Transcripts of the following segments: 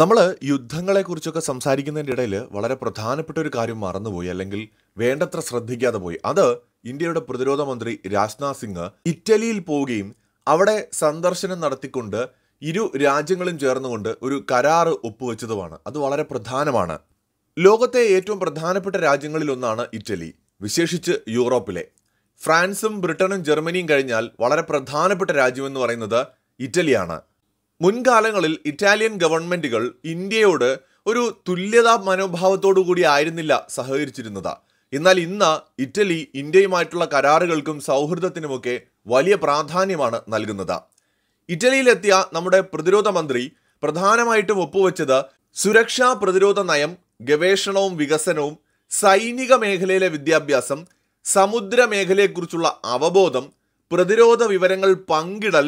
നമ്മൾ യുദ്ധങ്ങളെക്കുറിച്ചൊക്കെ സംസാരിക്കുന്നതിൻ്റെ ഇടയിൽ വളരെ പ്രധാനപ്പെട്ട ഒരു കാര്യം മറന്നുപോയി അല്ലെങ്കിൽ വേണ്ടത്ര ശ്രദ്ധിക്കാതെ പോയി അത് ഇന്ത്യയുടെ പ്രതിരോധ മന്ത്രി രാജ്നാഥ് സിംഗ് ഇറ്റലിയിൽ പോവുകയും അവിടെ സന്ദർശനം നടത്തിക്കൊണ്ട് ഇരു രാജ്യങ്ങളും ചേർന്നുകൊണ്ട് ഒരു കരാറ് ഒപ്പുവെച്ചതുമാണ് അത് വളരെ പ്രധാനമാണ് ലോകത്തെ ഏറ്റവും പ്രധാനപ്പെട്ട രാജ്യങ്ങളിലൊന്നാണ് ഇറ്റലി വിശേഷിച്ച് യൂറോപ്പിലെ ഫ്രാൻസും ബ്രിട്ടനും ജർമ്മനിയും കഴിഞ്ഞാൽ വളരെ പ്രധാനപ്പെട്ട രാജ്യമെന്ന് പറയുന്നത് ഇറ്റലിയാണ് മുൻകാലങ്ങളിൽ ഇറ്റാലിയൻ ഗവൺമെൻറ്റുകൾ ഇന്ത്യയോട് ഒരു തുല്യതാ മനോഭാവത്തോടു കൂടി ആയിരുന്നില്ല സഹകരിച്ചിരുന്നത് എന്നാൽ ഇന്ന് ഇറ്റലി ഇന്ത്യയുമായിട്ടുള്ള കരാറുകൾക്കും സൗഹൃദത്തിനുമൊക്കെ വലിയ പ്രാധാന്യമാണ് നൽകുന്നത് ഇറ്റലിയിലെത്തിയ നമ്മുടെ പ്രതിരോധ മന്ത്രി പ്രധാനമായിട്ടും ഒപ്പുവെച്ചത് സുരക്ഷാ പ്രതിരോധ നയം ഗവേഷണവും വികസനവും സൈനിക മേഖലയിലെ വിദ്യാഭ്യാസം സമുദ്ര മേഖലയെക്കുറിച്ചുള്ള അവബോധം പ്രതിരോധ വിവരങ്ങൾ പങ്കിടൽ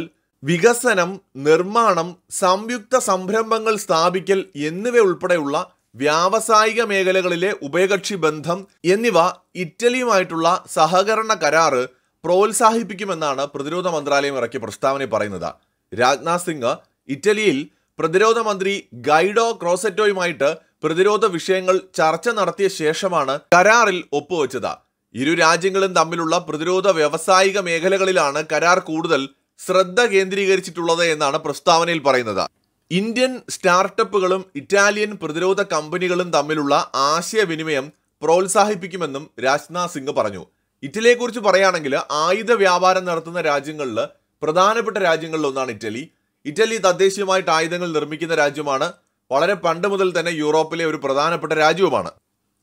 വികസനം നിർമ്മാണം സംയുക്ത സംരംഭങ്ങൾ സ്ഥാപിക്കൽ എന്നിവ ഉൾപ്പെടെയുള്ള വ്യാവസായിക മേഖലകളിലെ ഉഭയകക്ഷി ബന്ധം എന്നിവ ഇറ്റലിയുമായിട്ടുള്ള സഹകരണ കരാറ് പ്രോത്സാഹിപ്പിക്കുമെന്നാണ് പ്രതിരോധ മന്ത്രാലയം ഇറക്കിയ പ്രസ്താവന പറയുന്നത് രാജ്നാഥ് സിംഗ് ഇറ്റലിയിൽ പ്രതിരോധ മന്ത്രി ഗൈഡോ ക്രോസെറ്റോയുമായിട്ട് പ്രതിരോധ വിഷയങ്ങൾ ചർച്ച നടത്തിയ ശേഷമാണ് കരാറിൽ ഒപ്പുവെച്ചത് ഇരു രാജ്യങ്ങളും തമ്മിലുള്ള പ്രതിരോധ വ്യവസായിക മേഖലകളിലാണ് കരാർ കൂടുതൽ ശ്രദ്ധ കേന്ദ്രീകരിച്ചിട്ടുള്ളത് എന്നാണ് പ്രസ്താവനയിൽ പറയുന്നത് ഇന്ത്യൻ സ്റ്റാർട്ടപ്പുകളും ഇറ്റാലിയൻ പ്രതിരോധ കമ്പനികളും തമ്മിലുള്ള ആശയവിനിമയം പ്രോത്സാഹിപ്പിക്കുമെന്നും രാജ്നാഥ് സിംഗ് പറഞ്ഞു ഇറ്റലിയെക്കുറിച്ച് പറയുകയാണെങ്കിൽ ആയുധ വ്യാപാരം നടത്തുന്ന രാജ്യങ്ങളിൽ പ്രധാനപ്പെട്ട രാജ്യങ്ങളിൽ ഒന്നാണ് ഇറ്റലി ഇറ്റലി തദ്ദേശീയമായിട്ട് ആയുധങ്ങൾ നിർമ്മിക്കുന്ന രാജ്യമാണ് വളരെ പണ്ട് മുതൽ തന്നെ യൂറോപ്പിലെ ഒരു പ്രധാനപ്പെട്ട രാജ്യവുമാണ്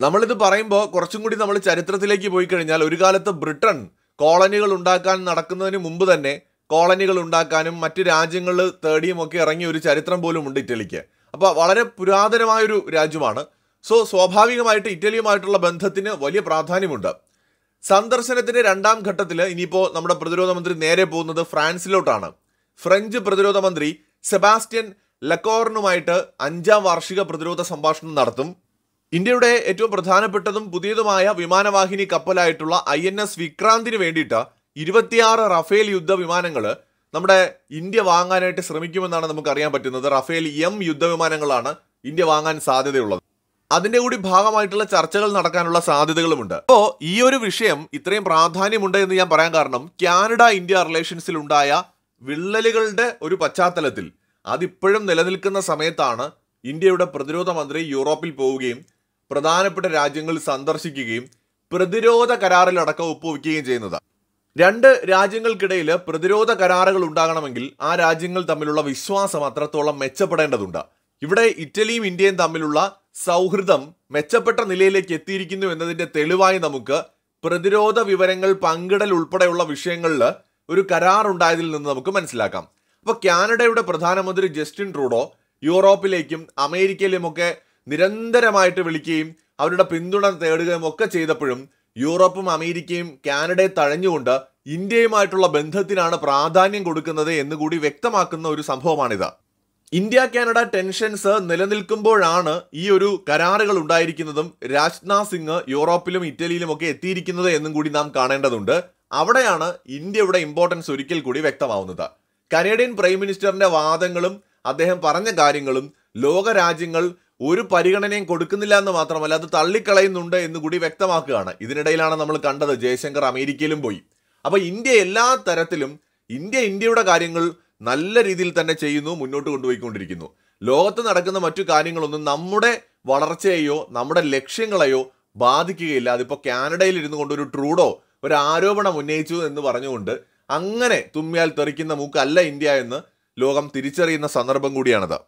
നമ്മളിത് പറയുമ്പോൾ കുറച്ചും കൂടി നമ്മൾ ചരിത്രത്തിലേക്ക് പോയി കഴിഞ്ഞാൽ ഒരു കാലത്ത് ബ്രിട്ടൻ കോളനികൾ ഉണ്ടാക്കാൻ നടക്കുന്നതിന് മുമ്പ് തന്നെ കോളനികൾ ഉണ്ടാക്കാനും മറ്റ് രാജ്യങ്ങൾ തേടിയുമൊക്കെ ഇറങ്ങിയ ഒരു ചരിത്രം പോലും ഉണ്ട് ഇറ്റലിക്ക് അപ്പോൾ വളരെ പുരാതനമായൊരു രാജ്യമാണ് സോ സ്വാഭാവികമായിട്ട് ഇറ്റലിയുമായിട്ടുള്ള ബന്ധത്തിന് വലിയ പ്രാധാന്യമുണ്ട് സന്ദർശനത്തിന്റെ രണ്ടാം ഘട്ടത്തിൽ ഇനിയിപ്പോൾ നമ്മുടെ പ്രതിരോധ മന്ത്രി നേരെ പോകുന്നത് ഫ്രാൻസിലോട്ടാണ് ഫ്രഞ്ച് പ്രതിരോധ മന്ത്രി സെബാസ്റ്റ്യൻ ലക്കോറിനുമായിട്ട് അഞ്ചാം വാർഷിക പ്രതിരോധ സംഭാഷണം നടത്തും ഇന്ത്യയുടെ ഏറ്റവും പ്രധാനപ്പെട്ടതും പുതിയതുമായ വിമാനവാഹിനി കപ്പലായിട്ടുള്ള ഐ എൻ എസ് വിക്രാന്തിന് വേണ്ടിയിട്ട് ഇരുപത്തിയാറ് റഫേൽ യുദ്ധവിമാനങ്ങൾ നമ്മുടെ ഇന്ത്യ വാങ്ങാനായിട്ട് ശ്രമിക്കുമെന്നാണ് നമുക്ക് അറിയാൻ പറ്റുന്നത് റഫേൽ എം യുദ്ധവിമാനങ്ങളാണ് ഇന്ത്യ വാങ്ങാൻ സാധ്യതയുള്ളത് അതിന്റെ കൂടി ഭാഗമായിട്ടുള്ള ചർച്ചകൾ നടക്കാനുള്ള സാധ്യതകളുമുണ്ട് അപ്പോൾ ഈ ഒരു വിഷയം ഇത്രയും പ്രാധാന്യമുണ്ട് എന്ന് ഞാൻ പറയാൻ കാരണം കാനഡ ഇന്ത്യ റിലേഷൻസിൽ ഉണ്ടായ വിള്ളലുകളുടെ ഒരു പശ്ചാത്തലത്തിൽ അതിപ്പോഴും നിലനിൽക്കുന്ന സമയത്താണ് ഇന്ത്യയുടെ പ്രതിരോധ മന്ത്രി യൂറോപ്പിൽ പോവുകയും പ്രധാനപ്പെട്ട രാജ്യങ്ങൾ സന്ദർശിക്കുകയും പ്രതിരോധ കരാറിലടക്കം ഒപ്പുവെക്കുകയും ചെയ്യുന്നത് രണ്ട് രാജ്യങ്ങൾക്കിടയിൽ പ്രതിരോധ കരാറുകൾ ഉണ്ടാകണമെങ്കിൽ ആ രാജ്യങ്ങൾ തമ്മിലുള്ള വിശ്വാസം അത്രത്തോളം മെച്ചപ്പെടേണ്ടതുണ്ട് ഇവിടെ ഇറ്റലിയും ഇന്ത്യയും തമ്മിലുള്ള സൗഹൃദം മെച്ചപ്പെട്ട നിലയിലേക്ക് എത്തിയിരിക്കുന്നു എന്നതിന്റെ തെളിവായി നമുക്ക് പ്രതിരോധ വിവരങ്ങൾ പങ്കിടൽ ഉൾപ്പെടെയുള്ള വിഷയങ്ങളിൽ ഒരു കരാർ ഉണ്ടായതിൽ നിന്ന് നമുക്ക് മനസ്സിലാക്കാം അപ്പോൾ കാനഡയുടെ പ്രധാനമന്ത്രി ജസ്റ്റിൻ ട്രൂഡോ യൂറോപ്പിലേക്കും അമേരിക്കയിലുമൊക്കെ നിരന്തരമായിട്ട് വിളിക്കുകയും അവരുടെ പിന്തുണ തേടുകയും ഒക്കെ ചെയ്തപ്പോഴും യൂറോപ്പും അമേരിക്കയും കാനഡയെ തഴഞ്ഞുകൊണ്ട് ഇന്ത്യയുമായിട്ടുള്ള ബന്ധത്തിനാണ് പ്രാധാന്യം കൊടുക്കുന്നത് എന്ന് കൂടി വ്യക്തമാക്കുന്ന ഒരു സംഭവമാണിത് ഇന്ത്യ കാനഡ ടെൻഷൻസ് നിലനിൽക്കുമ്പോഴാണ് ഈ ഒരു കരാറുകൾ ഉണ്ടായിരിക്കുന്നതും രാജ്നാഥ് സിംഗ് യൂറോപ്പിലും ഇറ്റലിയിലും ഒക്കെ എത്തിയിരിക്കുന്നത് എന്നും കൂടി നാം കാണേണ്ടതുണ്ട് അവിടെയാണ് ഇന്ത്യയുടെ ഇമ്പോർട്ടൻസ് ഒരിക്കൽ കൂടി വ്യക്തമാവുന്നത് കനേഡിയൻ പ്രൈം മിനിസ്റ്ററിന്റെ വാദങ്ങളും അദ്ദേഹം പറഞ്ഞ കാര്യങ്ങളും ലോക രാജ്യങ്ങൾ ഒരു പരിഗണനയും കൊടുക്കുന്നില്ല എന്ന് മാത്രമല്ല അത് തള്ളിക്കളയുന്നുണ്ട് എന്ന് കൂടി വ്യക്തമാക്കുകയാണ് ഇതിനിടയിലാണ് നമ്മൾ കണ്ടത് ജയശങ്കർ അമേരിക്കയിലും പോയി അപ്പോൾ ഇന്ത്യ എല്ലാ തരത്തിലും ഇന്ത്യ ഇന്ത്യയുടെ കാര്യങ്ങൾ നല്ല രീതിയിൽ തന്നെ ചെയ്യുന്നു മുന്നോട്ട് കൊണ്ടുപോയിക്കൊണ്ടിരിക്കുന്നു ലോകത്ത് നടക്കുന്ന മറ്റു കാര്യങ്ങളൊന്നും നമ്മുടെ വളർച്ചയെയോ നമ്മുടെ ലക്ഷ്യങ്ങളെയോ ബാധിക്കുകയില്ല അതിപ്പോൾ കാനഡയിൽ ഇരുന്നു കൊണ്ട് ഒരു ട്രൂഡോ ഒരു ആരോപണം ഉന്നയിച്ചു എന്ന് പറഞ്ഞുകൊണ്ട് അങ്ങനെ തുമ്മിയാൽ തെറിക്കുന്ന മൂക്കല്ല ഇന്ത്യ എന്ന് ലോകം തിരിച്ചറിയുന്ന സന്ദർഭം കൂടിയാണത്